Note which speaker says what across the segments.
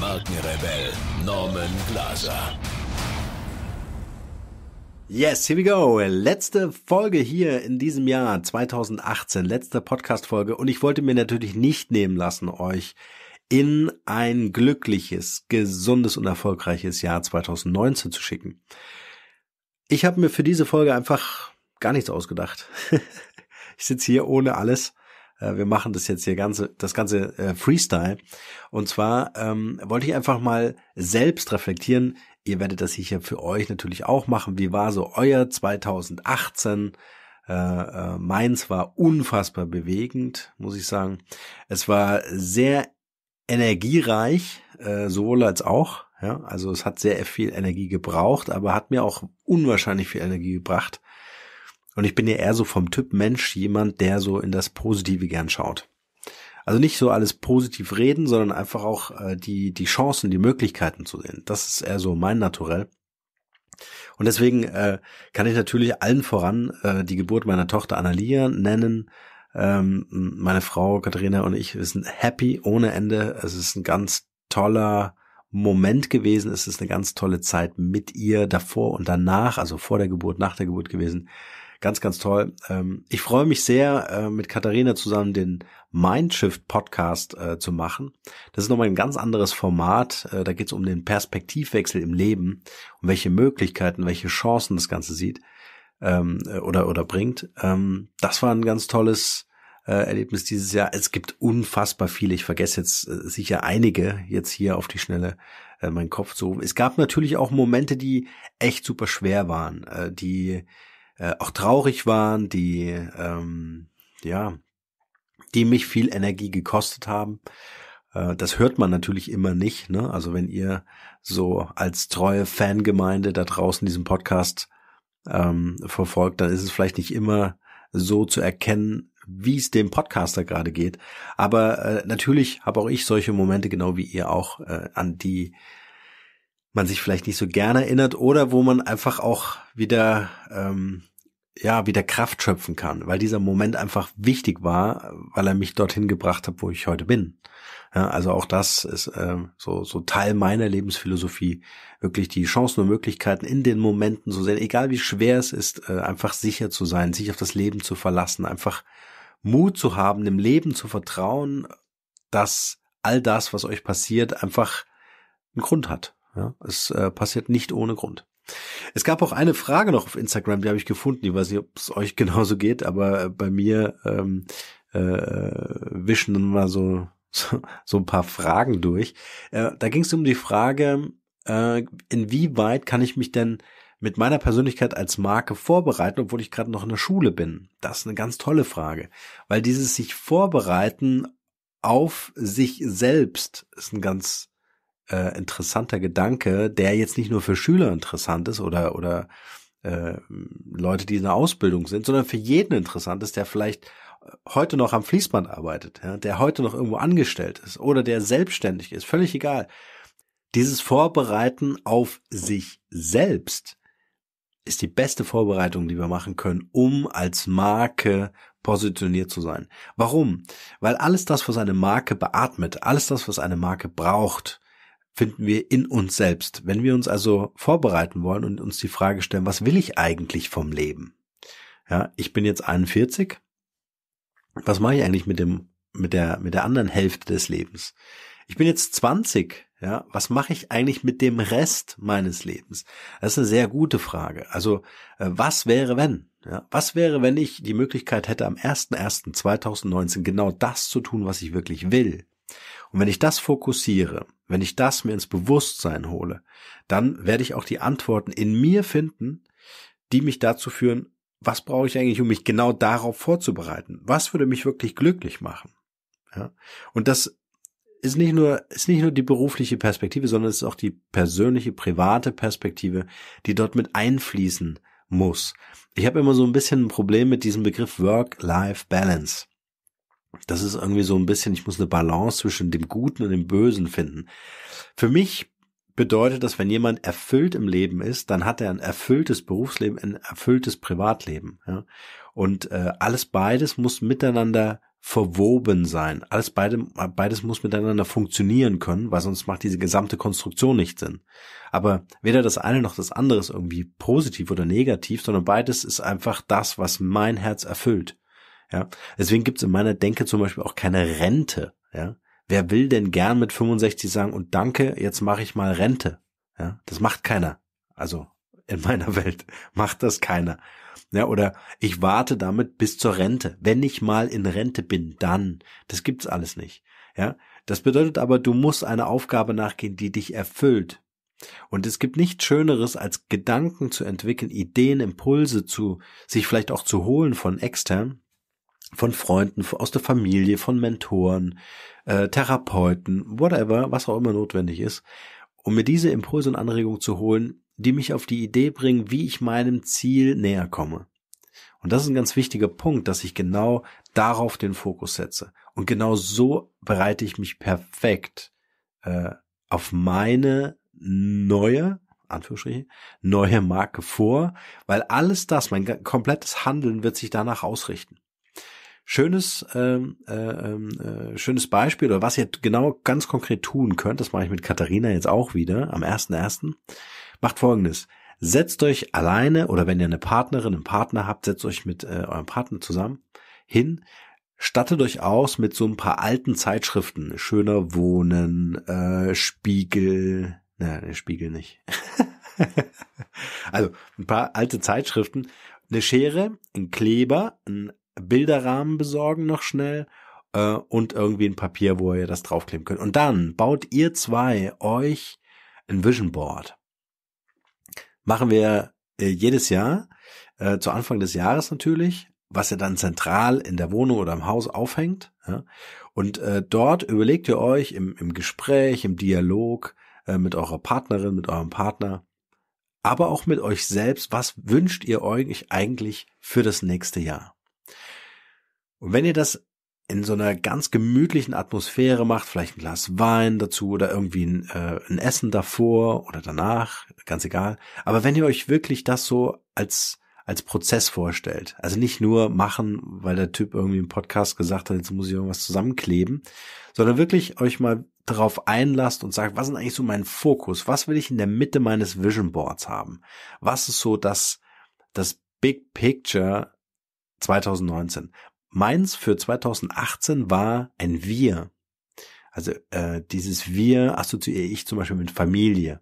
Speaker 1: Markenrebell Norman Glaser. Yes, here we go. Letzte Folge hier in diesem Jahr 2018, letzte Podcast-Folge. Und ich wollte mir natürlich nicht nehmen lassen, euch in ein glückliches, gesundes und erfolgreiches Jahr 2019 zu schicken. Ich habe mir für diese Folge einfach gar nichts ausgedacht. ich sitze hier ohne alles äh, wir machen das jetzt hier ganze, das ganze äh, Freestyle. Und zwar ähm, wollte ich einfach mal selbst reflektieren. Ihr werdet das hier für euch natürlich auch machen. Wie war so euer 2018? Äh, äh, meins war unfassbar bewegend, muss ich sagen. Es war sehr energiereich, äh, sowohl als auch. Ja, also es hat sehr viel Energie gebraucht, aber hat mir auch unwahrscheinlich viel Energie gebracht. Und ich bin ja eher so vom Typ Mensch jemand, der so in das Positive gern schaut. Also nicht so alles positiv reden, sondern einfach auch äh, die, die Chancen, die Möglichkeiten zu sehen. Das ist eher so mein Naturell. Und deswegen äh, kann ich natürlich allen voran äh, die Geburt meiner Tochter Annalia nennen. Ähm, meine Frau Katharina und ich sind happy ohne Ende. Es ist ein ganz toller Moment gewesen. Es ist eine ganz tolle Zeit mit ihr davor und danach, also vor der Geburt, nach der Geburt gewesen. Ganz, ganz toll. Ähm, ich freue mich sehr, äh, mit Katharina zusammen den Mindshift Podcast äh, zu machen. Das ist nochmal ein ganz anderes Format. Äh, da geht es um den Perspektivwechsel im Leben und welche Möglichkeiten, welche Chancen das Ganze sieht ähm, äh, oder, oder bringt. Ähm, das war ein ganz tolles äh, Erlebnis dieses Jahr. Es gibt unfassbar viele. Ich vergesse jetzt äh, sicher einige jetzt hier auf die Schnelle äh, meinen Kopf zu rufen. Es gab natürlich auch Momente, die echt super schwer waren, äh, die äh, auch traurig waren, die ähm, ja, die mich viel Energie gekostet haben. Äh, das hört man natürlich immer nicht. Ne? Also wenn ihr so als treue Fangemeinde da draußen diesen Podcast ähm, verfolgt, dann ist es vielleicht nicht immer so zu erkennen, wie es dem Podcaster gerade geht. Aber äh, natürlich habe auch ich solche Momente, genau wie ihr auch, äh, an die man sich vielleicht nicht so gerne erinnert oder wo man einfach auch wieder ähm, ja, wieder Kraft schöpfen kann, weil dieser Moment einfach wichtig war, weil er mich dorthin gebracht hat, wo ich heute bin. Ja, also auch das ist äh, so, so Teil meiner Lebensphilosophie, wirklich die Chancen und Möglichkeiten in den Momenten zu sehen, egal wie schwer es ist, äh, einfach sicher zu sein, sich auf das Leben zu verlassen, einfach Mut zu haben, dem Leben zu vertrauen, dass all das, was euch passiert, einfach einen Grund hat. Ja, es äh, passiert nicht ohne Grund. Es gab auch eine Frage noch auf Instagram, die habe ich gefunden. Ich weiß nicht, ob es euch genauso geht, aber äh, bei mir ähm, äh, wischen dann mal so, so, so ein paar Fragen durch. Äh, da ging es um die Frage, äh, inwieweit kann ich mich denn mit meiner Persönlichkeit als Marke vorbereiten, obwohl ich gerade noch in der Schule bin? Das ist eine ganz tolle Frage, weil dieses sich vorbereiten auf sich selbst ist ein ganz äh, interessanter Gedanke, der jetzt nicht nur für Schüler interessant ist oder, oder äh, Leute, die in der Ausbildung sind, sondern für jeden interessant ist, der vielleicht äh, heute noch am Fließband arbeitet, ja, der heute noch irgendwo angestellt ist oder der selbstständig ist, völlig egal. Dieses Vorbereiten auf sich selbst ist die beste Vorbereitung, die wir machen können, um als Marke positioniert zu sein. Warum? Weil alles das, was eine Marke beatmet, alles das, was eine Marke braucht, finden wir in uns selbst. Wenn wir uns also vorbereiten wollen und uns die Frage stellen, was will ich eigentlich vom Leben? Ja, ich bin jetzt 41. Was mache ich eigentlich mit dem mit der mit der anderen Hälfte des Lebens? Ich bin jetzt 20. Ja, was mache ich eigentlich mit dem Rest meines Lebens? Das ist eine sehr gute Frage. Also, äh, was wäre wenn? Ja, was wäre, wenn ich die Möglichkeit hätte, am 01.01.2019 genau das zu tun, was ich wirklich will? Und wenn ich das fokussiere, wenn ich das mir ins Bewusstsein hole, dann werde ich auch die Antworten in mir finden, die mich dazu führen, was brauche ich eigentlich, um mich genau darauf vorzubereiten? Was würde mich wirklich glücklich machen? Ja? Und das ist nicht nur, ist nicht nur die berufliche Perspektive, sondern es ist auch die persönliche, private Perspektive, die dort mit einfließen muss. Ich habe immer so ein bisschen ein Problem mit diesem Begriff Work-Life-Balance. Das ist irgendwie so ein bisschen, ich muss eine Balance zwischen dem Guten und dem Bösen finden. Für mich bedeutet das, wenn jemand erfüllt im Leben ist, dann hat er ein erfülltes Berufsleben, ein erfülltes Privatleben. Ja? Und äh, alles beides muss miteinander verwoben sein. Alles beide, beides muss miteinander funktionieren können, weil sonst macht diese gesamte Konstruktion nicht Sinn. Aber weder das eine noch das andere ist irgendwie positiv oder negativ, sondern beides ist einfach das, was mein Herz erfüllt. Ja, deswegen gibt's in meiner Denke zum Beispiel auch keine Rente. Ja, wer will denn gern mit 65 sagen und danke, jetzt mache ich mal Rente? Ja, das macht keiner. Also in meiner Welt macht das keiner. Ja, oder ich warte damit bis zur Rente. Wenn ich mal in Rente bin, dann. Das gibt's alles nicht. Ja, das bedeutet aber, du musst einer Aufgabe nachgehen, die dich erfüllt. Und es gibt nichts Schöneres, als Gedanken zu entwickeln, Ideen, Impulse zu, sich vielleicht auch zu holen von extern, von Freunden, aus der Familie, von Mentoren, äh, Therapeuten, whatever, was auch immer notwendig ist, um mir diese Impulse und Anregungen zu holen, die mich auf die Idee bringen, wie ich meinem Ziel näher komme. Und das ist ein ganz wichtiger Punkt, dass ich genau darauf den Fokus setze. Und genau so bereite ich mich perfekt äh, auf meine neue, Anführungsstriche, neue Marke vor, weil alles das, mein komplettes Handeln wird sich danach ausrichten schönes, ähm, äh, ähm, äh, schönes Beispiel oder was ihr genau ganz konkret tun könnt, das mache ich mit Katharina jetzt auch wieder am 1.1., macht folgendes. Setzt euch alleine oder wenn ihr eine Partnerin, einen Partner habt, setzt euch mit äh, eurem Partner zusammen hin, stattet euch aus mit so ein paar alten Zeitschriften. Schöner Wohnen, äh, Spiegel, na, Spiegel nicht. also ein paar alte Zeitschriften, eine Schere, ein Kleber, ein Bilderrahmen besorgen noch schnell äh, und irgendwie ein Papier, wo ihr das draufkleben könnt. Und dann baut ihr zwei euch ein Vision Board. Machen wir äh, jedes Jahr, äh, zu Anfang des Jahres natürlich, was ihr dann zentral in der Wohnung oder im Haus aufhängt. Ja? Und äh, dort überlegt ihr euch im, im Gespräch, im Dialog äh, mit eurer Partnerin, mit eurem Partner, aber auch mit euch selbst, was wünscht ihr euch eigentlich für das nächste Jahr? Und wenn ihr das in so einer ganz gemütlichen Atmosphäre macht, vielleicht ein Glas Wein dazu oder irgendwie ein, äh, ein Essen davor oder danach, ganz egal. Aber wenn ihr euch wirklich das so als als Prozess vorstellt. Also nicht nur machen, weil der Typ irgendwie im Podcast gesagt hat, jetzt muss ich irgendwas zusammenkleben, sondern wirklich euch mal darauf einlasst und sagt, was ist eigentlich so mein Fokus? Was will ich in der Mitte meines Vision Boards haben? Was ist so das, das Big Picture 2019? meins für 2018 war ein Wir. Also äh, dieses Wir assoziiere ich zum Beispiel mit Familie.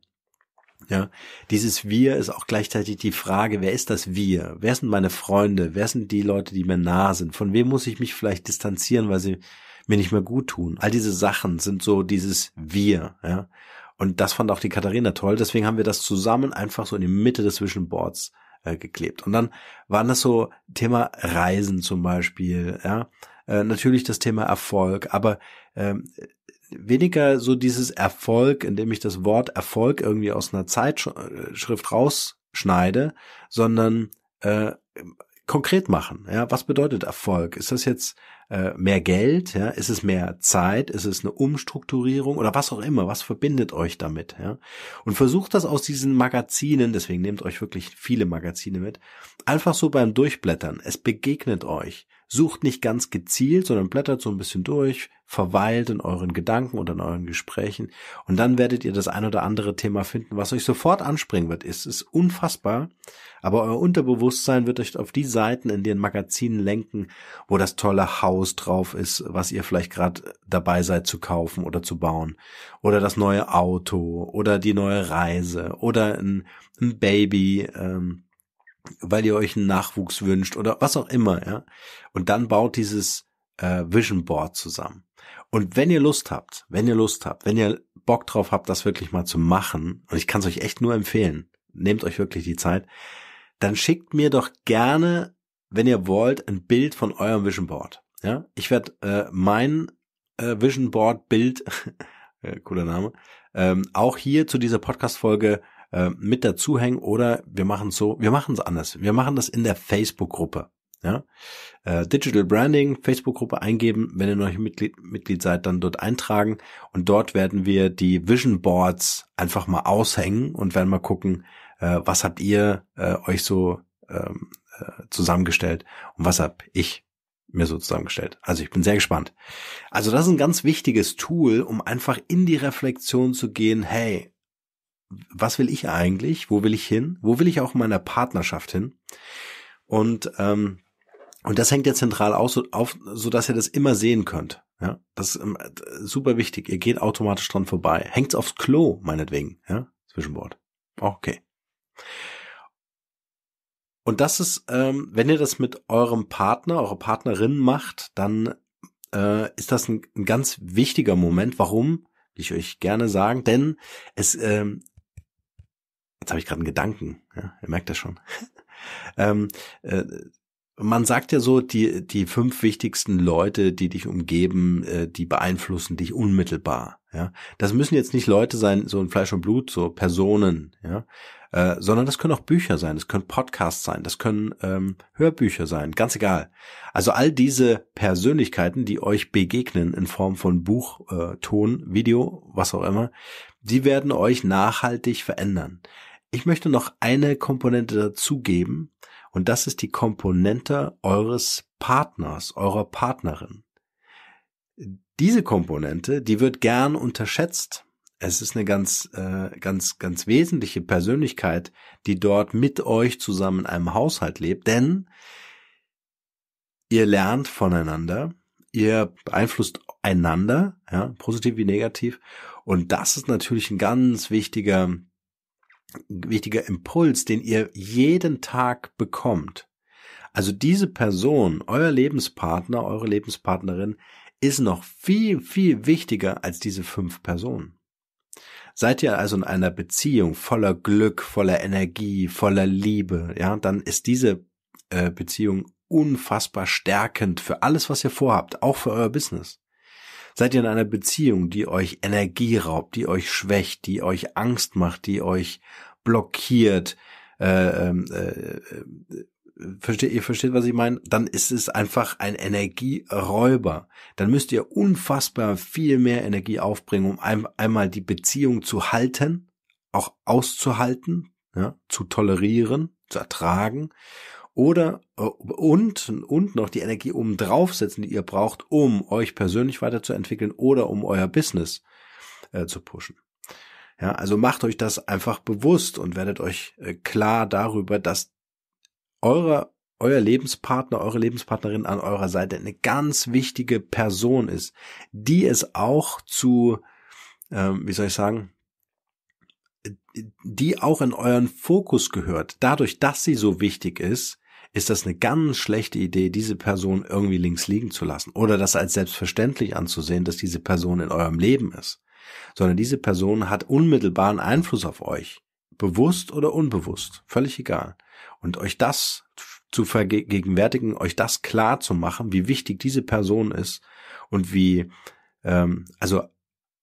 Speaker 1: Ja, dieses Wir ist auch gleichzeitig die Frage, wer ist das Wir? Wer sind meine Freunde? Wer sind die Leute, die mir nah sind? Von wem muss ich mich vielleicht distanzieren, weil sie mir nicht mehr gut tun? All diese Sachen sind so dieses Wir, ja. Und das fand auch die Katharina toll. Deswegen haben wir das zusammen einfach so in die Mitte des Zwischenboards Boards äh, geklebt. Und dann waren das so Thema Reisen zum Beispiel, ja. Äh, natürlich das Thema Erfolg, aber ähm, weniger so dieses Erfolg, indem ich das Wort Erfolg irgendwie aus einer Zeitschrift rausschneide, sondern äh, konkret machen. Ja, was bedeutet Erfolg? Ist das jetzt äh, mehr Geld? Ja? Ist es mehr Zeit? Ist es eine Umstrukturierung oder was auch immer? Was verbindet euch damit? Ja? Und versucht das aus diesen Magazinen, deswegen nehmt euch wirklich viele Magazine mit, einfach so beim Durchblättern. Es begegnet euch sucht nicht ganz gezielt, sondern blättert so ein bisschen durch, verweilt in euren Gedanken und in euren Gesprächen und dann werdet ihr das ein oder andere Thema finden, was euch sofort anspringen wird. Es ist unfassbar, aber euer Unterbewusstsein wird euch auf die Seiten in den Magazinen lenken, wo das tolle Haus drauf ist, was ihr vielleicht gerade dabei seid zu kaufen oder zu bauen oder das neue Auto oder die neue Reise oder ein, ein Baby. Ähm, weil ihr euch einen Nachwuchs wünscht oder was auch immer, ja. Und dann baut dieses äh, Vision Board zusammen. Und wenn ihr Lust habt, wenn ihr Lust habt, wenn ihr Bock drauf habt, das wirklich mal zu machen, und ich kann es euch echt nur empfehlen, nehmt euch wirklich die Zeit, dann schickt mir doch gerne, wenn ihr wollt, ein Bild von eurem Vision Board. Ja, ich werde äh, mein äh, Vision Board Bild, äh, cooler Name, ähm, auch hier zu dieser Podcast Folge äh, mit dazuhängen oder wir machen so, wir machen es anders. Wir machen das in der Facebook-Gruppe. Ja? Äh, Digital Branding, Facebook-Gruppe eingeben, wenn ihr noch Mitglied, Mitglied seid, dann dort eintragen und dort werden wir die Vision Boards einfach mal aushängen und werden mal gucken, äh, was habt ihr äh, euch so ähm, äh, zusammengestellt und was hab ich mir so zusammengestellt. Also ich bin sehr gespannt. Also das ist ein ganz wichtiges Tool, um einfach in die Reflexion zu gehen, hey, was will ich eigentlich? Wo will ich hin? Wo will ich auch in meiner Partnerschaft hin? Und ähm, und das hängt ja zentral aus, so, auf, so dass ihr das immer sehen könnt. Ja, das ist ähm, super wichtig. Ihr geht automatisch dran vorbei. Hängt's aufs Klo, meinetwegen. Ja, Zwischenwort. Okay. Und das ist, ähm, wenn ihr das mit eurem Partner, eurer Partnerin macht, dann äh, ist das ein, ein ganz wichtiger Moment. Warum? Will ich euch gerne sagen, denn es ähm, jetzt habe ich gerade einen Gedanken, ja, ihr merkt das schon. ähm, äh, man sagt ja so, die, die fünf wichtigsten Leute, die dich umgeben, äh, die beeinflussen dich unmittelbar. Ja? Das müssen jetzt nicht Leute sein, so in Fleisch und Blut, so Personen, ja. Äh, sondern das können auch Bücher sein, das können Podcasts sein, das können ähm, Hörbücher sein, ganz egal. Also all diese Persönlichkeiten, die euch begegnen in Form von Buch, äh, Ton, Video, was auch immer, die werden euch nachhaltig verändern. Ich möchte noch eine Komponente dazugeben und das ist die Komponente eures Partners, eurer Partnerin. Diese Komponente, die wird gern unterschätzt. Es ist eine ganz, äh, ganz, ganz wesentliche Persönlichkeit, die dort mit euch zusammen in einem Haushalt lebt, denn ihr lernt voneinander, ihr beeinflusst einander, ja, positiv wie negativ. Und das ist natürlich ein ganz wichtiger wichtiger Impuls, den ihr jeden Tag bekommt. Also diese Person, euer Lebenspartner, eure Lebenspartnerin, ist noch viel, viel wichtiger als diese fünf Personen. Seid ihr also in einer Beziehung voller Glück, voller Energie, voller Liebe, ja, dann ist diese äh, Beziehung unfassbar stärkend für alles, was ihr vorhabt, auch für euer Business. Seid ihr in einer Beziehung, die euch Energie raubt, die euch schwächt, die euch Angst macht, die euch blockiert? Äh, ähm, äh, äh, versteht, ihr versteht, was ich meine, dann ist es einfach ein Energieräuber. Dann müsst ihr unfassbar viel mehr Energie aufbringen, um ein, einmal die Beziehung zu halten, auch auszuhalten, ja, zu tolerieren, zu ertragen oder äh, und, und noch die Energie oben draufsetzen, die ihr braucht, um euch persönlich weiterzuentwickeln oder um euer Business äh, zu pushen. Ja, also macht euch das einfach bewusst und werdet euch äh, klar darüber, dass eure, euer Lebenspartner, eure Lebenspartnerin an eurer Seite eine ganz wichtige Person ist, die es auch zu, ähm, wie soll ich sagen, die auch in euren Fokus gehört. Dadurch, dass sie so wichtig ist, ist das eine ganz schlechte Idee, diese Person irgendwie links liegen zu lassen oder das als selbstverständlich anzusehen, dass diese Person in eurem Leben ist, sondern diese Person hat unmittelbaren Einfluss auf euch, bewusst oder unbewusst, völlig egal. Und euch das zu vergegenwärtigen, euch das klar zu machen, wie wichtig diese Person ist und wie, ähm, also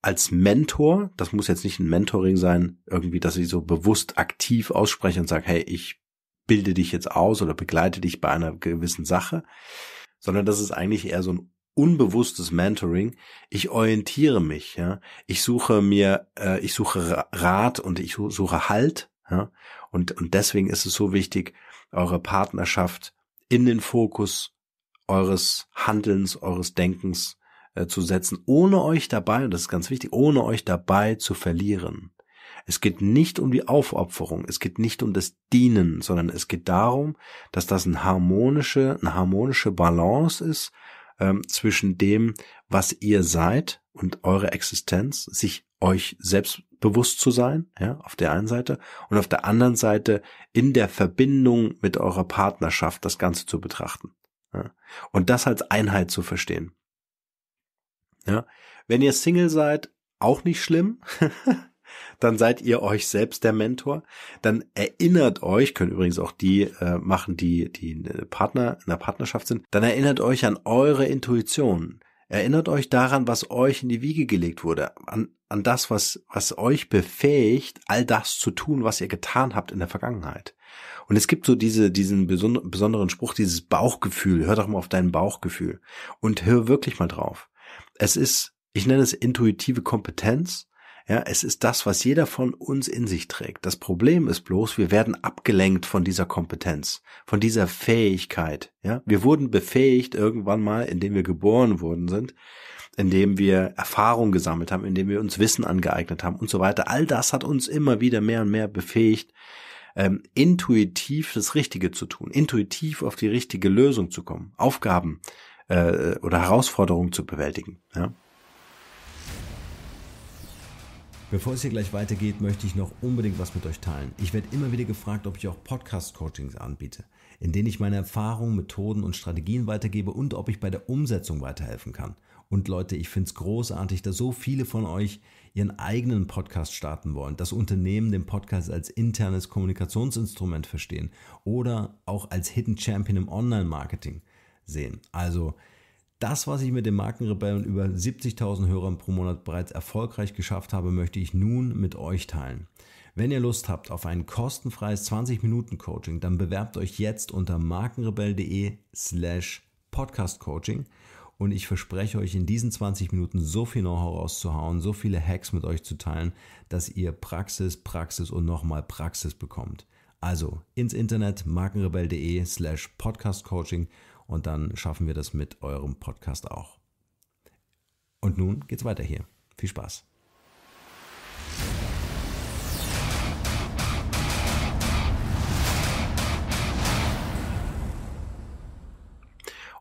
Speaker 1: als Mentor, das muss jetzt nicht ein Mentoring sein, irgendwie, dass ich so bewusst aktiv ausspreche und sage, hey, ich bilde dich jetzt aus oder begleite dich bei einer gewissen Sache, sondern das ist eigentlich eher so ein unbewusstes Mentoring. Ich orientiere mich, ja. Ich suche mir, äh, ich suche Rat und ich suche Halt, ja. Und, und deswegen ist es so wichtig, eure Partnerschaft in den Fokus eures Handelns, eures Denkens äh, zu setzen, ohne euch dabei, und das ist ganz wichtig, ohne euch dabei zu verlieren. Es geht nicht um die Aufopferung, es geht nicht um das Dienen, sondern es geht darum, dass das eine harmonische, eine harmonische Balance ist ähm, zwischen dem, was ihr seid und eure Existenz, sich euch selbst bewusst zu sein, ja, auf der einen Seite und auf der anderen Seite in der Verbindung mit eurer Partnerschaft das Ganze zu betrachten ja, und das als Einheit zu verstehen. Ja, wenn ihr Single seid, auch nicht schlimm. dann seid ihr euch selbst der Mentor. Dann erinnert euch, können übrigens auch die äh, machen, die, die Partner in der Partnerschaft sind, dann erinnert euch an eure Intuition. Erinnert euch daran, was euch in die Wiege gelegt wurde, an, an das, was, was euch befähigt, all das zu tun, was ihr getan habt in der Vergangenheit. Und es gibt so diese, diesen besonderen Spruch, dieses Bauchgefühl, hör doch mal auf dein Bauchgefühl und hör wirklich mal drauf. Es ist, ich nenne es intuitive Kompetenz, ja, es ist das, was jeder von uns in sich trägt. Das Problem ist bloß, wir werden abgelenkt von dieser Kompetenz, von dieser Fähigkeit. Ja, wir wurden befähigt irgendwann mal, indem wir geboren worden sind, indem wir Erfahrung gesammelt haben, indem wir uns Wissen angeeignet haben und so weiter. All das hat uns immer wieder mehr und mehr befähigt, ähm, intuitiv das Richtige zu tun, intuitiv auf die richtige Lösung zu kommen, Aufgaben äh, oder Herausforderungen zu bewältigen. Ja? Bevor es hier gleich weitergeht, möchte ich noch unbedingt was mit euch teilen. Ich werde immer wieder gefragt, ob ich auch Podcast-Coachings anbiete, in denen ich meine Erfahrungen, Methoden und Strategien weitergebe und ob ich bei der Umsetzung weiterhelfen kann. Und Leute, ich finde es großartig, dass so viele von euch ihren eigenen Podcast starten wollen, dass Unternehmen den Podcast als internes Kommunikationsinstrument verstehen oder auch als Hidden Champion im Online-Marketing sehen. Also das, was ich mit dem Markenrebell und über 70.000 Hörern pro Monat bereits erfolgreich geschafft habe, möchte ich nun mit euch teilen. Wenn ihr Lust habt auf ein kostenfreies 20-Minuten-Coaching, dann bewerbt euch jetzt unter markenrebell.de slash podcastcoaching und ich verspreche euch in diesen 20 Minuten so viel Know-how rauszuhauen, so viele Hacks mit euch zu teilen, dass ihr Praxis, Praxis und nochmal Praxis bekommt. Also ins Internet markenrebell.de slash podcastcoaching und dann schaffen wir das mit eurem Podcast auch. Und nun geht's weiter hier. Viel Spaß.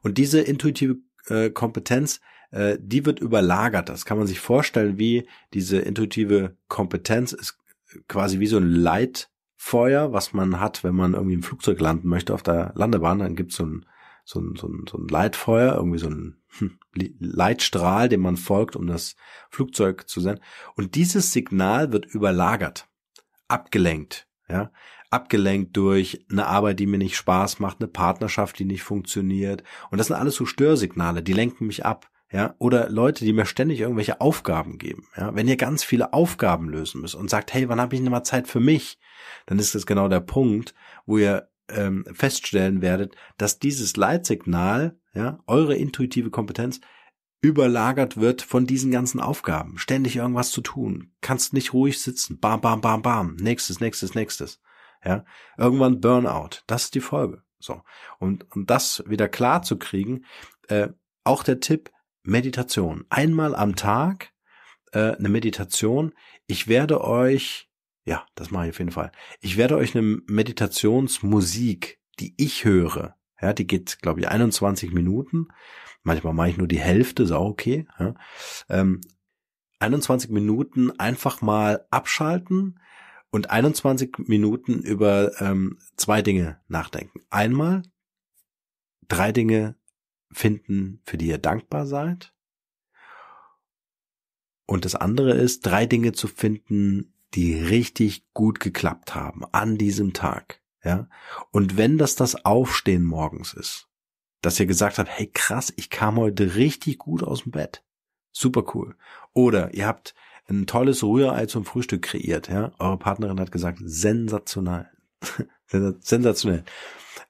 Speaker 1: Und diese intuitive äh, Kompetenz, äh, die wird überlagert. Das kann man sich vorstellen, wie diese intuitive Kompetenz ist quasi wie so ein Leitfeuer, was man hat, wenn man irgendwie im Flugzeug landen möchte auf der Landebahn. Dann gibt es so ein so ein, so ein, so ein Leitfeuer, irgendwie so ein hm, Leitstrahl, dem man folgt, um das Flugzeug zu senden. Und dieses Signal wird überlagert, abgelenkt, ja, abgelenkt durch eine Arbeit, die mir nicht Spaß macht, eine Partnerschaft, die nicht funktioniert. Und das sind alles so Störsignale, die lenken mich ab. Ja, oder Leute, die mir ständig irgendwelche Aufgaben geben. Ja, wenn ihr ganz viele Aufgaben lösen müsst und sagt, hey, wann habe ich denn mal Zeit für mich? Dann ist das genau der Punkt, wo ihr ähm, feststellen werdet, dass dieses Leitsignal, ja, eure intuitive Kompetenz überlagert wird von diesen ganzen Aufgaben. Ständig irgendwas zu tun. Kannst nicht ruhig sitzen. Bam, bam, bam, bam. Nächstes, nächstes, nächstes. Ja. Irgendwann Burnout. Das ist die Folge. So. Und um das wieder klar zu kriegen, äh, auch der Tipp Meditation. Einmal am Tag äh, eine Meditation. Ich werde euch ja, das mache ich auf jeden Fall. Ich werde euch eine Meditationsmusik, die ich höre, ja, die geht, glaube ich, 21 Minuten. Manchmal mache ich nur die Hälfte, ist auch okay. Ja. Ähm, 21 Minuten einfach mal abschalten und 21 Minuten über ähm, zwei Dinge nachdenken. Einmal drei Dinge finden, für die ihr dankbar seid. Und das andere ist, drei Dinge zu finden, die richtig gut geklappt haben an diesem Tag. Ja. Und wenn das das Aufstehen morgens ist, dass ihr gesagt habt, hey krass, ich kam heute richtig gut aus dem Bett. Super cool. Oder ihr habt ein tolles Rührei zum Frühstück kreiert, ja. Eure Partnerin hat gesagt, sensational. sensationell.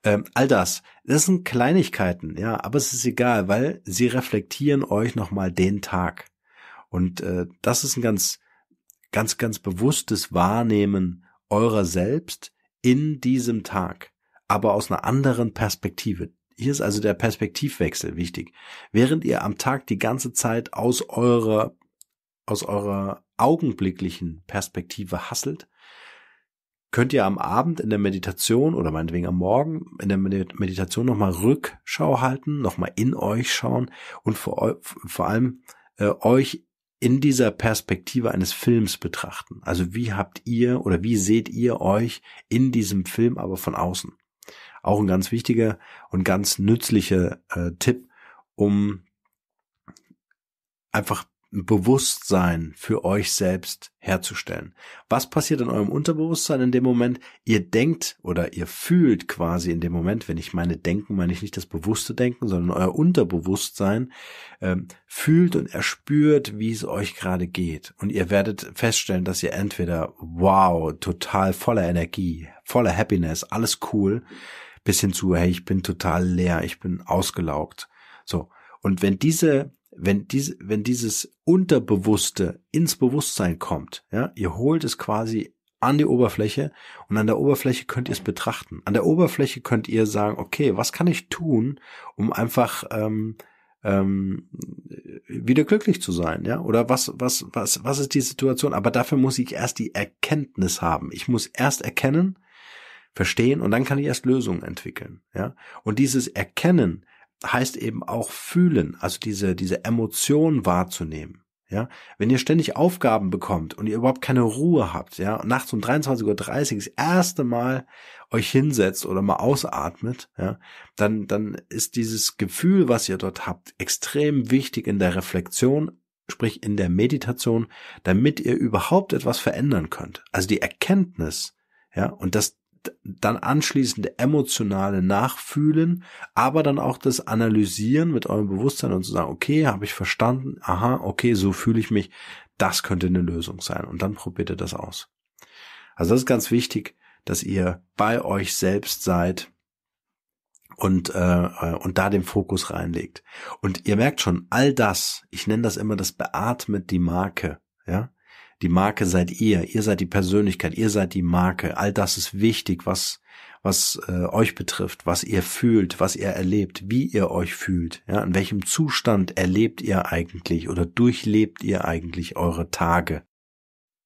Speaker 1: Ähm, all das, das sind Kleinigkeiten, ja, aber es ist egal, weil sie reflektieren euch nochmal den Tag. Und äh, das ist ein ganz ganz, ganz bewusstes Wahrnehmen eurer selbst in diesem Tag, aber aus einer anderen Perspektive. Hier ist also der Perspektivwechsel wichtig. Während ihr am Tag die ganze Zeit aus eurer, aus eurer augenblicklichen Perspektive hasselt, könnt ihr am Abend in der Meditation oder meinetwegen am Morgen in der Meditation nochmal Rückschau halten, nochmal in euch schauen und vor, vor allem äh, euch in dieser Perspektive eines Films betrachten. Also wie habt ihr oder wie seht ihr euch in diesem Film aber von außen? Auch ein ganz wichtiger und ganz nützlicher äh, Tipp, um einfach Bewusstsein für euch selbst herzustellen. Was passiert in eurem Unterbewusstsein in dem Moment? Ihr denkt oder ihr fühlt quasi in dem Moment, wenn ich meine Denken, meine ich nicht das bewusste Denken, sondern euer Unterbewusstsein ähm, fühlt und erspürt, wie es euch gerade geht. Und ihr werdet feststellen, dass ihr entweder wow, total voller Energie, voller Happiness, alles cool, bis hin zu, hey, ich bin total leer, ich bin ausgelaugt. So. Und wenn diese wenn diese, wenn dieses Unterbewusste ins Bewusstsein kommt, ja, ihr holt es quasi an die Oberfläche und an der Oberfläche könnt ihr es betrachten. An der Oberfläche könnt ihr sagen, okay, was kann ich tun, um einfach ähm, ähm, wieder glücklich zu sein, ja? Oder was, was, was, was ist die Situation? Aber dafür muss ich erst die Erkenntnis haben. Ich muss erst erkennen, verstehen und dann kann ich erst Lösungen entwickeln, ja? Und dieses Erkennen, heißt eben auch fühlen, also diese, diese Emotion wahrzunehmen. Ja, wenn ihr ständig Aufgaben bekommt und ihr überhaupt keine Ruhe habt, ja, und nachts um 23.30 Uhr das erste Mal euch hinsetzt oder mal ausatmet, ja, dann, dann ist dieses Gefühl, was ihr dort habt, extrem wichtig in der Reflexion, sprich in der Meditation, damit ihr überhaupt etwas verändern könnt. Also die Erkenntnis, ja, und das dann anschließend emotionale Nachfühlen, aber dann auch das Analysieren mit eurem Bewusstsein und zu sagen, okay, habe ich verstanden, aha, okay, so fühle ich mich, das könnte eine Lösung sein. Und dann probiert ihr das aus. Also das ist ganz wichtig, dass ihr bei euch selbst seid und äh, und da den Fokus reinlegt. Und ihr merkt schon, all das, ich nenne das immer, das beatmet die Marke. Ja, die Marke seid ihr, ihr seid die Persönlichkeit, ihr seid die Marke. All das ist wichtig, was was äh, euch betrifft, was ihr fühlt, was ihr erlebt, wie ihr euch fühlt, ja, in welchem Zustand erlebt ihr eigentlich oder durchlebt ihr eigentlich eure Tage.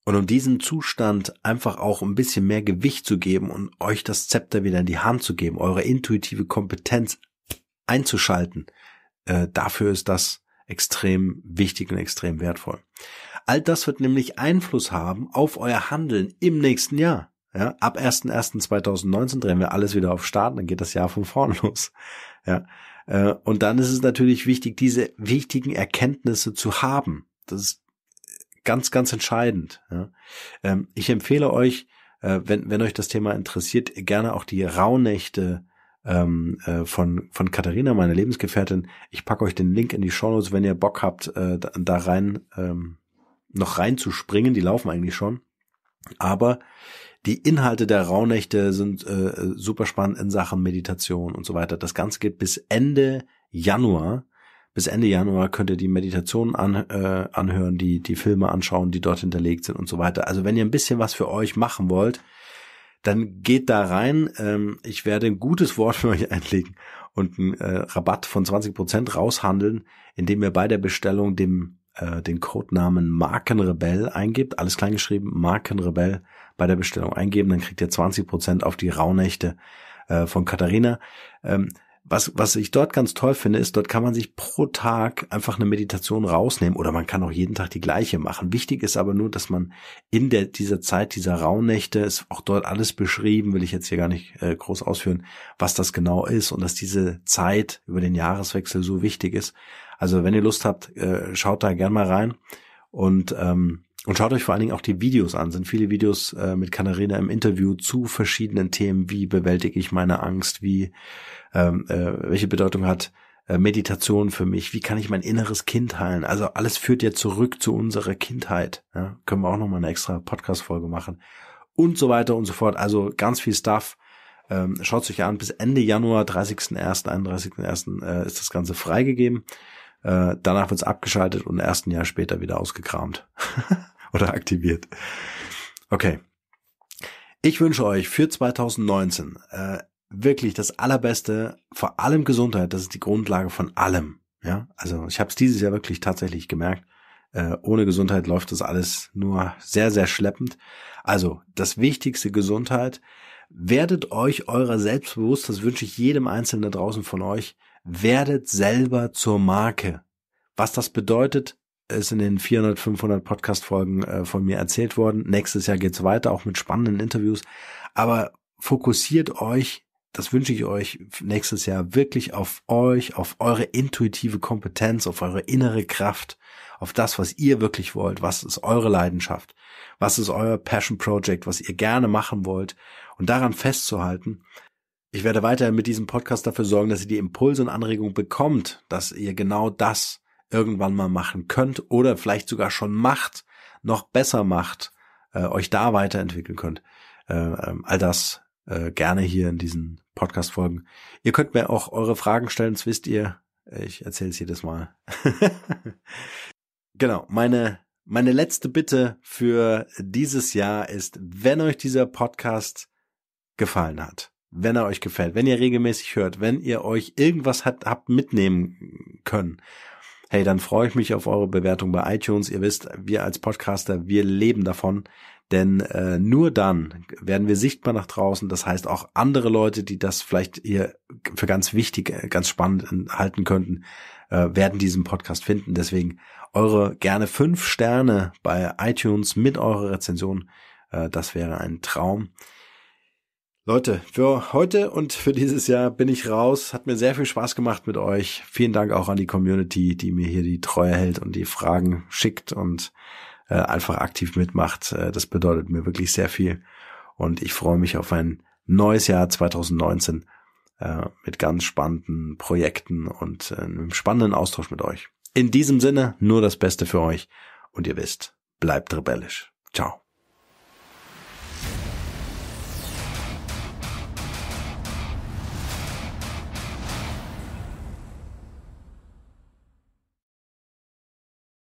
Speaker 1: Und um diesem Zustand einfach auch ein bisschen mehr Gewicht zu geben und euch das Zepter wieder in die Hand zu geben, eure intuitive Kompetenz einzuschalten, äh, dafür ist das extrem wichtig und extrem wertvoll. All das wird nämlich Einfluss haben auf euer Handeln im nächsten Jahr. Ja, ab 1.1.2019 drehen wir alles wieder auf Start, dann geht das Jahr von vorn los. Ja, äh, und dann ist es natürlich wichtig, diese wichtigen Erkenntnisse zu haben. Das ist ganz, ganz entscheidend. Ja. Ähm, ich empfehle euch, äh, wenn, wenn euch das Thema interessiert, gerne auch die Rauhnächte ähm, äh, von, von Katharina, meine Lebensgefährtin. Ich packe euch den Link in die Show Notes, wenn ihr Bock habt, da, rein ähm, noch reinzuspringen, die laufen eigentlich schon. Aber die Inhalte der Rauhnächte sind äh, super spannend in Sachen Meditation und so weiter. Das Ganze geht bis Ende Januar. Bis Ende Januar könnt ihr die Meditationen an, äh, anhören, die, die Filme anschauen, die dort hinterlegt sind und so weiter. Also wenn ihr ein bisschen was für euch machen wollt, dann geht da rein. Ähm, ich werde ein gutes Wort für euch einlegen und einen äh, Rabatt von 20% raushandeln, indem ihr bei der Bestellung dem äh, den Codenamen Markenrebell eingebt, alles kleingeschrieben, Markenrebell bei der Bestellung eingeben, dann kriegt ihr 20% auf die Rauhnächte äh, von Katharina. Ähm, was, was ich dort ganz toll finde, ist, dort kann man sich pro Tag einfach eine Meditation rausnehmen oder man kann auch jeden Tag die gleiche machen. Wichtig ist aber nur, dass man in der, dieser Zeit dieser Raunächte, ist auch dort alles beschrieben, will ich jetzt hier gar nicht äh, groß ausführen, was das genau ist und dass diese Zeit über den Jahreswechsel so wichtig ist, also wenn ihr Lust habt, äh, schaut da gern mal rein und ähm, und schaut euch vor allen Dingen auch die Videos an. Sind viele Videos äh, mit Katharina im Interview zu verschiedenen Themen, wie bewältige ich meine Angst, wie ähm, äh, welche Bedeutung hat äh, Meditation für mich, wie kann ich mein inneres Kind heilen. Also alles führt ja zurück zu unserer Kindheit. Ja? Können wir auch nochmal eine extra Podcast-Folge machen. Und so weiter und so fort. Also ganz viel Stuff. Ähm, schaut euch an. Bis Ende Januar, 30.01., 31.01. Äh, ist das Ganze freigegeben. Äh, danach wird es abgeschaltet und erst ein Jahr später wieder ausgekramt oder aktiviert. Okay. Ich wünsche euch für 2019 äh, wirklich das Allerbeste, vor allem Gesundheit. Das ist die Grundlage von allem. Ja, also ich habe es dieses Jahr wirklich tatsächlich gemerkt. Äh, ohne Gesundheit läuft das alles nur sehr, sehr schleppend. Also das Wichtigste Gesundheit. Werdet euch eurer selbstbewusst. Das wünsche ich jedem Einzelnen da draußen von euch werdet selber zur Marke. Was das bedeutet, ist in den 400, 500 Podcast-Folgen äh, von mir erzählt worden. Nächstes Jahr geht's weiter, auch mit spannenden Interviews. Aber fokussiert euch, das wünsche ich euch nächstes Jahr wirklich auf euch, auf eure intuitive Kompetenz, auf eure innere Kraft, auf das, was ihr wirklich wollt, was ist eure Leidenschaft, was ist euer Passion Project, was ihr gerne machen wollt und daran festzuhalten ich werde weiterhin mit diesem Podcast dafür sorgen, dass ihr die Impulse und Anregungen bekommt, dass ihr genau das irgendwann mal machen könnt oder vielleicht sogar schon macht, noch besser macht, äh, euch da weiterentwickeln könnt. Äh, ähm, all das äh, gerne hier in diesen Podcast-Folgen. Ihr könnt mir auch eure Fragen stellen, das wisst ihr. Ich erzähle es jedes Mal. genau, meine, meine letzte Bitte für dieses Jahr ist, wenn euch dieser Podcast gefallen hat, wenn er euch gefällt, wenn ihr regelmäßig hört, wenn ihr euch irgendwas hat, habt mitnehmen können, hey, dann freue ich mich auf eure Bewertung bei iTunes. Ihr wisst, wir als Podcaster, wir leben davon, denn äh, nur dann werden wir sichtbar nach draußen. Das heißt, auch andere Leute, die das vielleicht ihr für ganz wichtig, äh, ganz spannend äh, halten könnten, äh, werden diesen Podcast finden. Deswegen eure gerne fünf Sterne bei iTunes mit eurer Rezension. Äh, das wäre ein Traum. Leute, für heute und für dieses Jahr bin ich raus. Hat mir sehr viel Spaß gemacht mit euch. Vielen Dank auch an die Community, die mir hier die Treue hält und die Fragen schickt und äh, einfach aktiv mitmacht. Äh, das bedeutet mir wirklich sehr viel. Und ich freue mich auf ein neues Jahr 2019 äh, mit ganz spannenden Projekten und äh, einem spannenden Austausch mit euch. In diesem Sinne nur das Beste für euch. Und ihr wisst, bleibt rebellisch. Ciao.